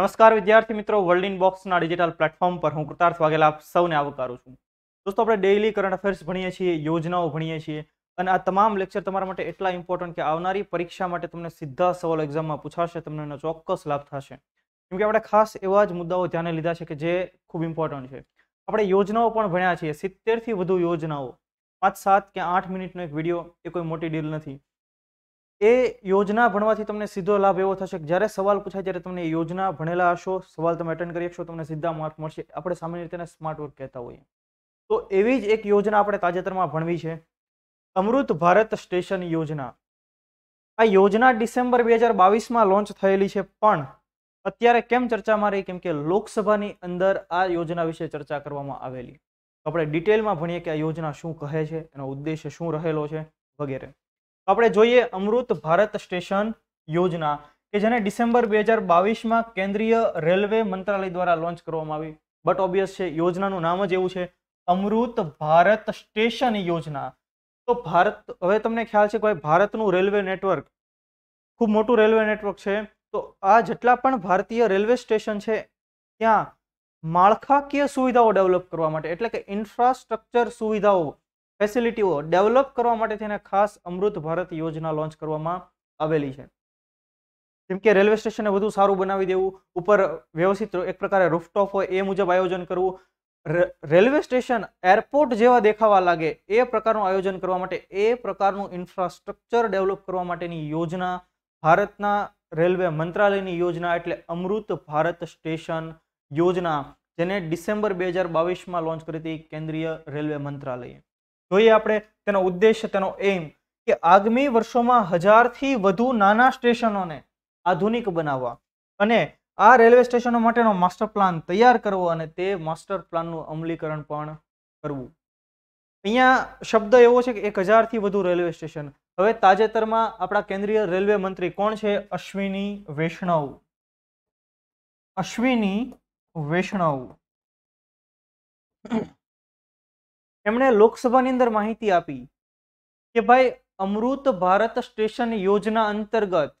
નમસ્કાર વિદ્યાર્થી મિત્રો વર્લ્ડ ઇન બોક્સના ડિજિટલ પ્લેટફોર્મ પર હું કૃતાર્થ વાઘેલા આપ સૌને આવકારું છું દોસ્તો આપણે ડેઇલી કરંટ અફેર્સ ભણીએ છીએ યોજનાઓ ભણીએ છીએ અને આ તમામ લેક્ચર તમારા માટે એટલા ઇમ્પોર્ટન્ટ કે આવનારી પરીક્ષા માટે તમને સીધા સવાલ એક્ઝામમાં પૂછાશે તમને એનો ચોક્કસ લાભ થશે કેમકે આપણે ખાસ એવા જ મુદ્દાઓ ધ્યાને લીધા છે કે જે ખૂબ ઇમ્પોર્ટન્ટ છે આપણે યોજનાઓ પણ ભણ્યા છીએ સિત્તેરથી વધુ યોજનાઓ પાંચ સાત કે આઠ મિનિટનો એક વિડીયો એ કોઈ મોટી ડીલ નથી એ યોજના ભણવાથી તમને સીધો લાભ એવો થશે જ્યારે સવાલ પૂછાય ત્યારે તમને યોજના ભણેલા હશો સવાલ તમે અટેન્ડ કરી શકશો તમને સીધા માર્ક મળશે આપણે સામાન્ય રીતે સ્માર્ટ વર્ક કહેતા હોઈએ તો એવી જ એક યોજના આપણે તાજેતરમાં ભણવી છે અમૃત ભારત સ્ટેશન યોજના આ યોજના ડિસેમ્બર બે હજાર બાવીસમાં લોન્ચ થયેલી છે પણ અત્યારે કેમ ચર્ચામાં રહી કેમ કે લોકસભાની અંદર આ યોજના વિશે ચર્ચા કરવામાં આવેલી આપણે ડિટેલમાં ભણીએ કે આ યોજના શું કહે છે એનો ઉદ્દેશ્ય શું રહેલો છે વગેરે આપણે જોઈએ અમૃત ભારત સ્ટેશન યોજના કે જેને ડિસેમ્બર બે હજાર બાવીસમાં કેન્દ્રીય રેલવે મંત્રાલય દ્વારા લોન્ચ કરવામાં આવી બટ ઓબ્વિયસ છે યોજનાનું નામ જ એવું છે અમૃત ભારત સ્ટેશન યોજના તો ભારત હવે તમને ખ્યાલ છે કે ભાઈ ભારતનું રેલવે નેટવર્ક ખૂબ મોટું રેલવે નેટવર્ક છે તો આ જેટલા પણ ભારતીય રેલવે સ્ટેશન છે ત્યાં માળખાકીય સુવિધાઓ ડેવલપ કરવા માટે એટલે કે ઇન્ફ્રાસ્ટ્રક્ચર સુવિધાઓ ફેસિલિટીઓ ડેવલપ કરવા માટે તેને ખાસ અમૃત ભારત યોજના લોન્ચ કરવામાં આવેલી છે જેમ કે રેલવે સ્ટેશનને વધુ સારું બનાવી દેવું ઉપર વ્યવસ્થિત એક પ્રકારે રૂફટોપ હોય એ મુજબ આયોજન કરવું રેલવે સ્ટેશન એરપોર્ટ જેવા દેખાવા લાગે એ પ્રકારનું આયોજન કરવા માટે એ પ્રકારનું ઇન્ફ્રાસ્ટ્રક્ચર ડેવલપ કરવા માટેની યોજના ભારતના રેલવે મંત્રાલયની યોજના એટલે અમૃત ભારત સ્ટેશન યોજના જેને ડિસેમ્બર બે હજાર બાવીસમાં લોન્ચ કરી હતી કેન્દ્રીય રેલવે મંત્રાલયે જોઈએ આપણે તેનો ઉદ્દેશ્ય તેનો એમ કે આગામી વર્ષોમાં હજારથી વધુ નાના સ્ટેશનોને આધુનિક બનાવવા અને આ રેલવે સ્ટેશનો માટેનો માસ્ટર પ્લાન તૈયાર કરવો અને તે માસ્ટર પ્લાનનું અમલીકરણ પણ કરવું અહીંયા શબ્દ એવો છે કે એક હજારથી વધુ રેલવે સ્ટેશન હવે તાજેતરમાં આપણા કેન્દ્રીય રેલવે મંત્રી કોણ છે અશ્વિની વૈષ્ણવ અશ્વિની વૈષ્ણવ એમણે લોકસભાની અંદર માહિતી આપી કે ભાઈ અમૃત ભારત સ્ટેશન યોજના અંતર્ગત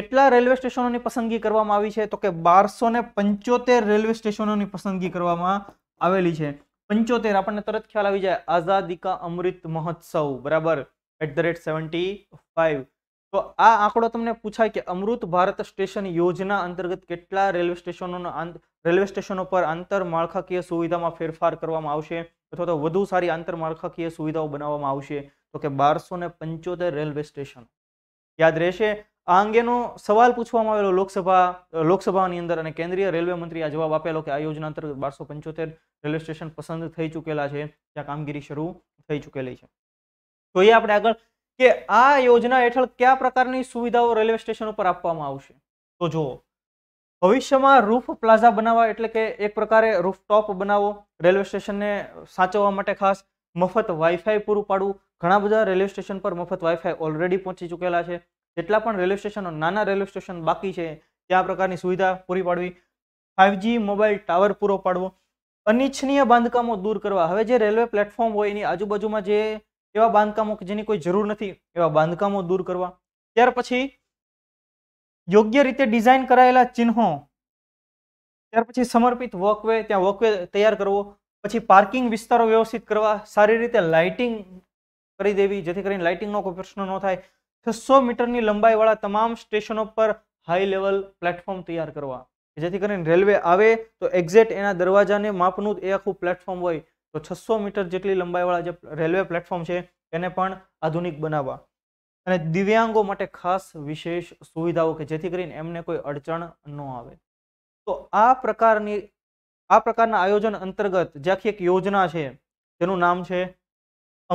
કેટલા રેલવે સ્ટેશનોની પસંદગી કરવામાં આવી છે તો કે બારસો ને પંચોતેર રેલવે સ્ટેશનોની પસંદગી કરવામાં આવેલી છે પંચોતેર આપણને તરત ખ્યાલ આવી જાય આઝાદી કા અમૃત મહોત્સવ બરાબર at the rate seventy five તો આ આંકડો તમને પૂછાય કે અમૃત ભારત સ્ટેશન યોજના અંતર્ગત કેટલા રેલવે સ્ટેશનોના રેલવે સ્ટેશનો પર આંતર માળખાકીય સુવિધામાં ફેરફાર કરવામાં આવશે અથવા તો વધુ સારી આંતરમાળખાકીય સુવિધાઓ બનાવવામાં આવશે તો કે બારસો ને પંચોતેર રેલવે સ્ટેશન યાદ રહેશે આ અંગેનો સવાલ પૂછવામાં આવેલો લોકસભા લોકસભાની અંદર અને કેન્દ્રીય રેલવે મંત્રી આ જવાબ આપેલો કે આ યોજના અંતર્ગત બારસો પંચોતેર રેલવે સ્ટેશન પસંદ થઈ ચૂકેલા છે ત્યાં કામગીરી શરૂ થઈ ચૂકેલી છે તો એ આપણે આગળ કે આ યોજના હેઠળ કયા પ્રકારની સુવિધાઓ રેલવે સ્ટેશન ઉપર આપવામાં આવશે તો જુઓ ભવિષ્યમાં રૂફ પ્લાઝા બનાવવા એટલે કે એક પ્રકારે રૂફટોપ બનાવવો રેલવે સ્ટેશનને સાચવવા માટે ખાસ મફત વાઈફાઈ પૂરું પાડવું ઘણા બધા રેલવે સ્ટેશન પર મફત વાઈફાઈ ઓલરેડી પહોંચી ચૂકેલા છે જેટલા પણ રેલવે સ્ટેશનો નાના રેલવે સ્ટેશન બાકી છે ત્યાં પ્રકારની સુવિધા પૂરી પાડવી ફાઇવજી મોબાઈલ ટાવર પૂરો પાડવો અનિચ્છનીય બાંધકામો દૂર કરવા હવે જે રેલવે પ્લેટફોર્મ હોય એની આજુબાજુમાં જે એવા બાંધકામો કે જેની કોઈ જરૂર નથી એવા બાંધકામો દૂર કરવા ત્યાર પછી યોગ્ય રીતે ડિઝાઇન કરાયેલા ચિહ્નો ત્યાર પછી સમર્પિત વોકવે ત્યાં વોકવે તૈયાર કરવો પછી પાર્કિંગ વિસ્તારો વ્યવસ્થિત કરવા સારી રીતે લાઇટિંગ કરી દેવી જેથી કરીને લાઇટિંગનો કોઈ પ્રશ્ન ન થાય છસો મીટરની લંબાઈવાળા તમામ સ્ટેશનો પર હાઈ લેવલ પ્લેટફોર્મ તૈયાર કરવા જેથી કરીને રેલવે આવે તો એક્ઝેક્ટ એના દરવાજાને માપનું એ આખું પ્લેટફોર્મ હોય તો છસો મીટર જેટલી લંબાઈવાળા જે રેલવે પ્લેટફોર્મ છે એને પણ આધુનિક બનાવવા અને દિવ્યાંગો માટે ખાસ વિશેષ સુવિધાઓ કે જેથી કરીને એમને કોઈ અડચણ ન આવે તો આ પ્રકારની આ પ્રકારના આયોજન અંતર્ગત જે આખી એક યોજના છે તેનું નામ છે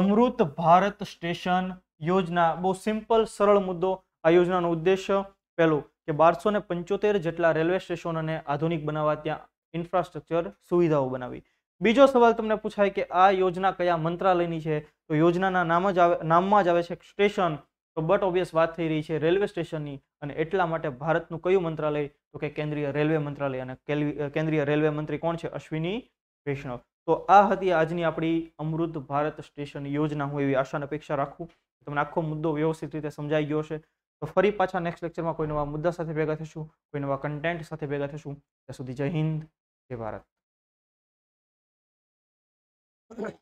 અમૃત ભારત સ્ટેશન યોજના બહુ સિમ્પલ સરળ મુદ્દો આ યોજનાનો ઉદ્દેશ્ય પહેલું કે બારસો ને પંચોતેર જેટલા રેલવે સ્ટેશનોને આધુનિક બનાવવા ત્યાં ઇન્ફ્રાસ્ટ્રક્ચર સુવિધાઓ બનાવી બીજો સવાલ તમને પૂછાય કે આ યોજના કયા મંત્રાલયની છે તો યોજનાના નામ જ આવે નામમાં જ આવે છે સ્ટેશન તો બટ ઓબ્વિયસ વાત થઈ રહી છે રેલવે સ્ટેશનની અને એટલા માટે ભારતનું કયું મંત્રાલય તો કે કેન્દ્રીય રેલવે મંત્રાલય અને કેન્દ્રીય રેલવે મંત્રી કોણ છે અશ્વિની વૈષ્ણવ તો આ હતી આજની આપણી અમૃત ભારત સ્ટેશન યોજના હું એવી આશાને અપેક્ષા રાખું તમને આખો મુદ્દો વ્યવસ્થિત રીતે સમજાઈ ગયો છે તો ફરી પાછા નેક્સ્ટ લેક્ચરમાં કોઈ નવા મુદ્દા સાથે ભેગા થશું કોઈ નવા કન્ટેન્ટ સાથે ભેગા થશું ત્યાં સુધી જય હિન્દ જય ભારત